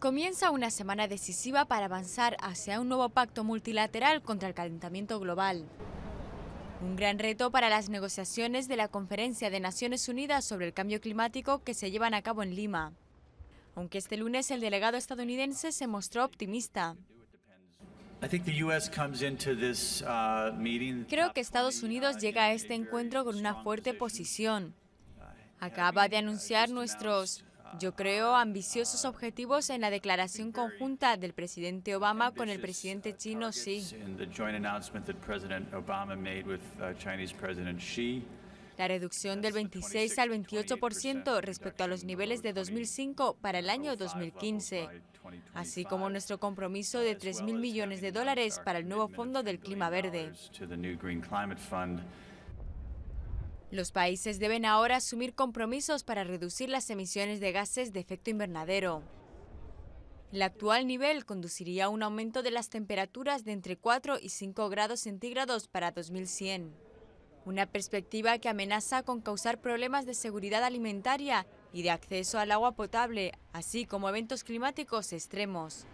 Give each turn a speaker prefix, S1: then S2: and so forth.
S1: Comienza una semana decisiva para avanzar hacia un nuevo pacto multilateral contra el calentamiento global. Un gran reto para las negociaciones de la Conferencia de Naciones Unidas sobre el Cambio Climático que se llevan a cabo en Lima. Aunque este lunes el delegado estadounidense se mostró optimista. Uh, Creo que Estados Unidos llega a este encuentro con una fuerte posición. Acaba de anunciar nuestros yo creo ambiciosos objetivos en la declaración conjunta del presidente Obama con el presidente chino Xi. La reducción del 26 al 28% respecto a los niveles de 2005 para el año 2015, así como nuestro compromiso de 3.000 millones de dólares para el nuevo Fondo del Clima Verde. Los países deben ahora asumir compromisos para reducir las emisiones de gases de efecto invernadero. El actual nivel conduciría a un aumento de las temperaturas de entre 4 y 5 grados centígrados para 2100. Una perspectiva que amenaza con causar problemas de seguridad alimentaria y de acceso al agua potable, así como eventos climáticos extremos.